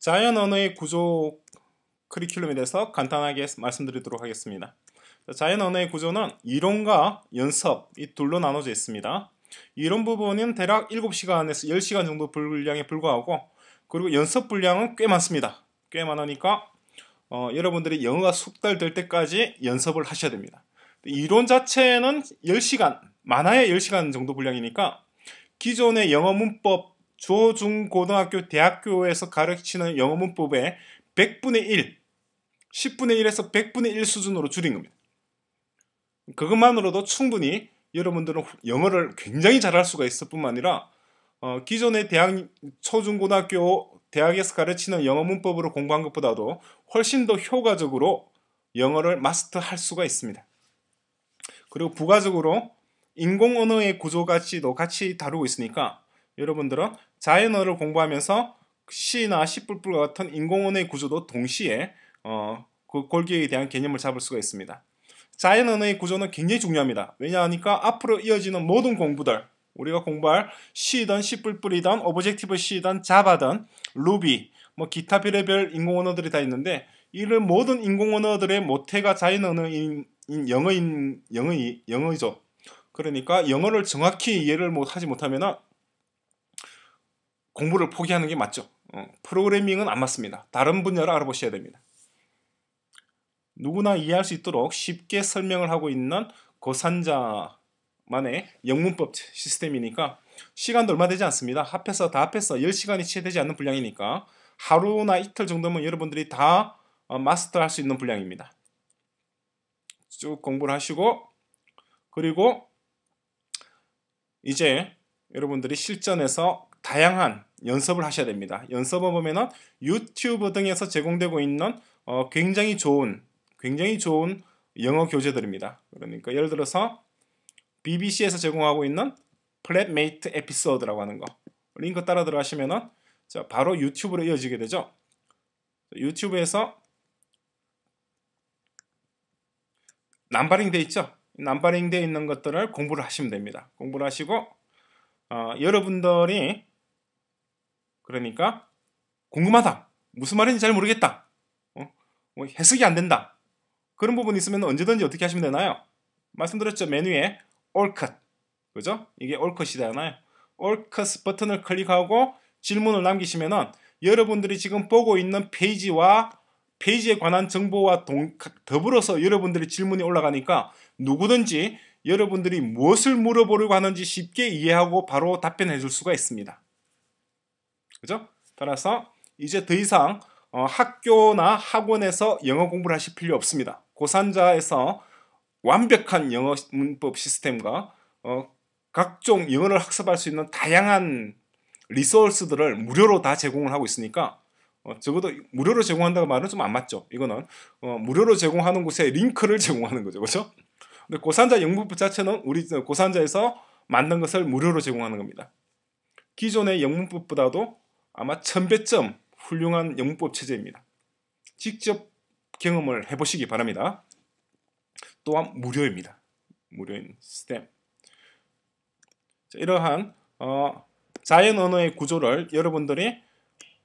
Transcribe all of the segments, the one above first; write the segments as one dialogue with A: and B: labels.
A: 자연 언어의 구조 커리큘럼에 대해서 간단하게 말씀드리도록 하겠습니다. 자연 언어의 구조는 이론과 연습 이 둘로 나눠져 있습니다. 이론 부분은 대략 7시간에서 10시간 정도 분량에 불과하고 그리고 연습 분량은 꽤 많습니다. 꽤 많으니까 어, 여러분들이 영어가 숙달될 때까지 연습을 하셔야 됩니다. 이론 자체는 10시간, 많아야 10시간 정도 분량이니까 기존의 영어 문법 초, 중고등학교 대학교에서 가르치는 영어 문법의 100분의 1, 10분의 1에서 100분의 1 수준으로 줄인 겁니다. 그것만으로도 충분히 여러분들은 영어를 굉장히 잘할 수가 있을 뿐만 아니라 어, 기존의 대학 초중고등학교 대학에서 가르치는 영어 문법으로 공부한 것보다도 훨씬 더 효과적으로 영어를 마스터할 수가 있습니다. 그리고 부가적으로 인공 언어의 구조 가치도 같이 다루고 있으니까 여러분들은 자연어를 공부하면서 C나 C뿔뿔 같은 인공언어의 구조도 동시에 어, 그골격에 대한 개념을 잡을 수가 있습니다. 자연언어의 구조는 굉장히 중요합니다. 왜냐하니까 앞으로 이어지는 모든 공부들 우리가 공부할 C든 C뿔뿔이든 오브젝티브 C든 자바든 루비 뭐 기타 별의별 인공언어들이 다 있는데 이를 모든 인공언어들의 모태가 자연언어인 영어인 영어 영어이죠. 그러니까 영어를 정확히 이해를 못 하지 못하면 은 공부를 포기하는 게 맞죠. 어, 프로그래밍은 안 맞습니다. 다른 분야를 알아보셔야 됩니다. 누구나 이해할 수 있도록 쉽게 설명을 하고 있는 고산자만의 영문법 시스템이니까 시간도 얼마 되지 않습니다. 합해서 다 합해서 10시간이 채 되지 않는 분량이니까 하루나 이틀 정도면 여러분들이 다 어, 마스터할 수 있는 분량입니다. 쭉 공부를 하시고 그리고 이제 여러분들이 실전에서 다양한 연습을 하셔야 됩니다. 연습을 보면은 유튜브 등에서 제공되고 있는 어, 굉장히 좋은 굉장히 좋은 영어 교재들입니다. 그러니까 예를 들어서 BBC에서 제공하고 있는 플랫메이트 에피소드라고 하는 거 링크 따라 들어가시면은 자 바로 유튜브로 이어지게 되죠. 유튜브에서 남바링 돼 있죠. 남바링 돼 있는 것들을 공부를 하시면 됩니다. 공부를 하시고 어, 여러분들이 그러니까 궁금하다. 무슨 말인지 잘 모르겠다. 어? 뭐 해석이 안 된다. 그런 부분이 있으면 언제든지 어떻게 하시면 되나요? 말씀드렸죠. 메뉴에 All Cut. 그죠? 이게 All Cut이잖아요. All Cut 버튼을 클릭하고 질문을 남기시면은 여러분들이 지금 보고 있는 페이지와 페이지에 관한 정보와 동, 더불어서 여러분들의 질문이 올라가니까 누구든지 여러분들이 무엇을 물어보려고 하는지 쉽게 이해하고 바로 답변해 줄 수가 있습니다. 그죠? 따라서 이제 더 이상 어, 학교나 학원에서 영어 공부를 하실 필요 없습니다. 고산자에서 완벽한 영어 문법 시스템과 어, 각종 영어를 학습할 수 있는 다양한 리소스들을 무료로 다 제공을 하고 있으니까 어, 적어도 무료로 제공한다고 말은 좀 안 맞죠. 이거는 어, 무료로 제공하는 곳에 링크를 제공하는 거죠. 그렇죠? 근데 고산자 영문법 자체는 우리 고산자에서 만든 것을 무료로 제공하는 겁니다. 기존의 영문법보다도 아마 천배점 훌륭한 영문법 체제입니다. 직접 경험을 해보시기 바랍니다. 또한 무료입니다. 무료인 스템. 자, 이러한 어, 자연 언어의 구조를 여러분들이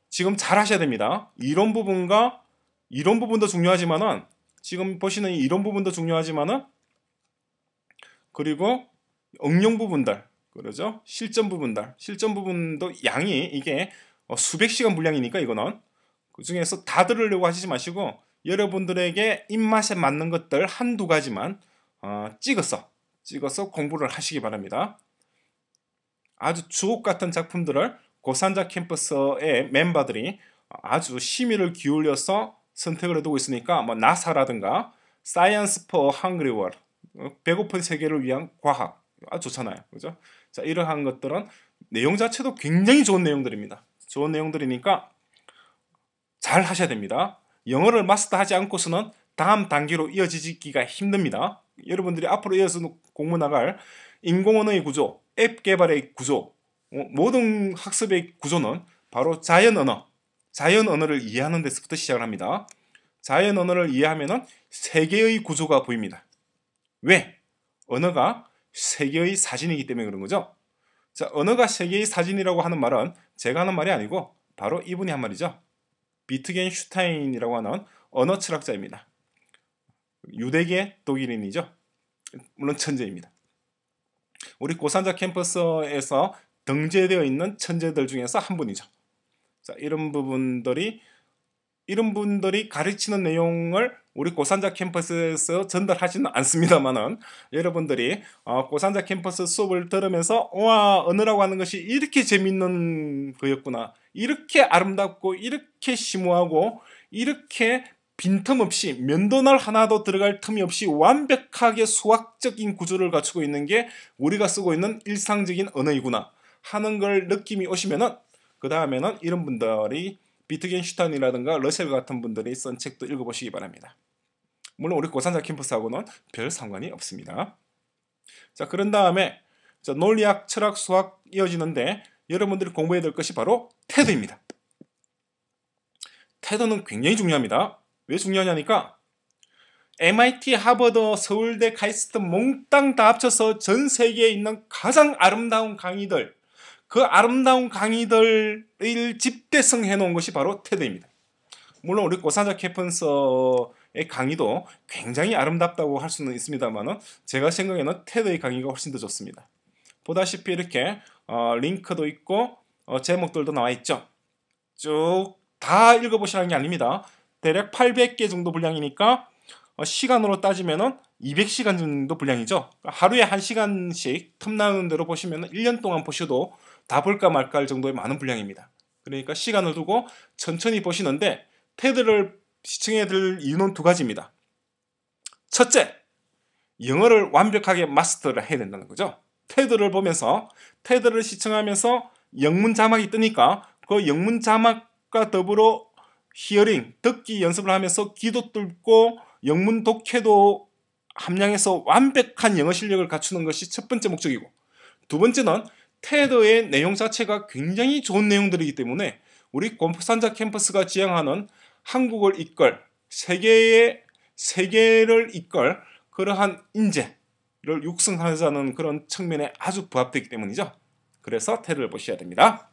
A: 지금 잘 하셔야 됩니다. 이런 부분과 이런 부분도 중요하지만은 지금 보시는 이런 부분도 중요하지만은 그리고 응용 부분들 그러죠 실전 부분들 실전 부분도 양이 이게 어, 수백 시간 분량이니까 이거는 그 중에서 다 들으려고 하시지 마시고 여러분들에게 입맛에 맞는 것들 한두 가지만 어, 찍어서 찍어서 공부를 하시기 바랍니다. 아주 주옥 같은 작품들을 고산자 캠퍼스의 멤버들이 아주 심의를 기울여서 선택을 해두고 있으니까 뭐 나사라든가 사이언스 퍼 헝그리 월 어, 배고픈 세계를 위한 과학 아 좋잖아요 그죠 자 이러한 것들은 내용 자체도 굉장히 좋은 내용들입니다 좋은 내용들이니까 잘 하셔야 됩니다. 영어를 마스터하지 않고서는 다음 단계로 이어지기가 힘듭니다. 여러분들이 앞으로 이어서 공부 나갈 인공언어의 구조, 앱 개발의 구조, 어, 모든 학습의 구조는 바로 자연 언어, 자연 언어를 이해하는 데서부터 시작을 합니다. 자연 언어를 이해하면 세계의 구조가 보입니다. 왜? 언어가 세계의 사진이기 때문에 그런 거죠. 자, 언어가 세계의 사진이라고 하는 말은 제가 하는 말이 아니고 바로 이분이 한 말이죠. 비트겐 슈타인이라고 하는 언어 철학자입니다. 유대계 독일인이죠. 물론 천재입니다. 우리 고산자 캠퍼스에서 등재되어 있는 천재들 중에서 한 분이죠. 자, 이런 부분들이 이런 분들이 가르치는 내용을 우리 고산자 캠퍼스에서 전달하지는 않습니다만은 여러분들이 어, 고산자 캠퍼스 수업을 들으면서 와 언어라고 하는 것이 이렇게 재밌는 거였구나 이렇게 아름답고 이렇게 심오하고 이렇게 빈틈없이 면도날 하나도 들어갈 틈이 없이 완벽하게 수학적인 구조를 갖추고 있는 게 우리가 쓰고 있는 일상적인 언어이구나 하는 걸 느낌이 오시면은 그 다음에는 이런 분들이 비트겐슈탄이라든가 러셀 같은 분들이 쓴 책도 읽어보시기 바랍니다. 물론 우리 고산자 캠퍼스하고는 별 상관이 없습니다. 자 그런 다음에 자, 논리학, 철학, 수학 이어지는데 여러분들이 공부해야 될 것이 바로 태도입니다. 태도는 굉장히 중요합니다. 왜 중요하냐니까 MIT, 하버드, 서울대, 카이스트 몽땅 다 합쳐서 전 세계에 있는 가장 아름다운 강의들 그 아름다운 강의들을 집대성 해놓은 것이 바로 테드입니다. 물론 우리 고산자 캐펀서의 강의도 굉장히 아름답다고 할 수는 있습니다만 제가 생각에는 테드의 강의가 훨씬 더 좋습니다. 보다시피 이렇게 어, 링크도 있고 어, 제목들도 나와 있죠. 쭉 다 읽어보시라는 게 아닙니다. 대략 800개 정도 분량이니까 어, 시간으로 따지면 200시간 정도 분량이죠. 하루에 한시간씩 틈나는 대로 보시면 1년 동안 보셔도 다 볼까 말까 할 정도의 많은 분량입니다. 그러니까 시간을 두고 천천히 보시는데 테드를 시청해야 될 이유는 두 가지입니다. 첫째, 영어를 완벽하게 마스터를 해야 된다는 거죠. 테드를 보면서 테드를 시청하면서 영문 자막이 뜨니까 그 영문 자막과 더불어 히어링, 듣기 연습을 하면서 귀도 뚫고 영문 독해도 함량에서 완벽한 영어 실력을 갖추는 것이 첫 번째 목적이고 두 번째는 테더의 내용 자체가 굉장히 좋은 내용들이기 때문에 우리 권포산자 캠퍼스가 지향하는 한국을 이끌 세계의 세계를 이끌 그러한 인재를 육성하자는 그런 측면에 아주 부합되기 때문이죠. 그래서 테를 보셔야 됩니다.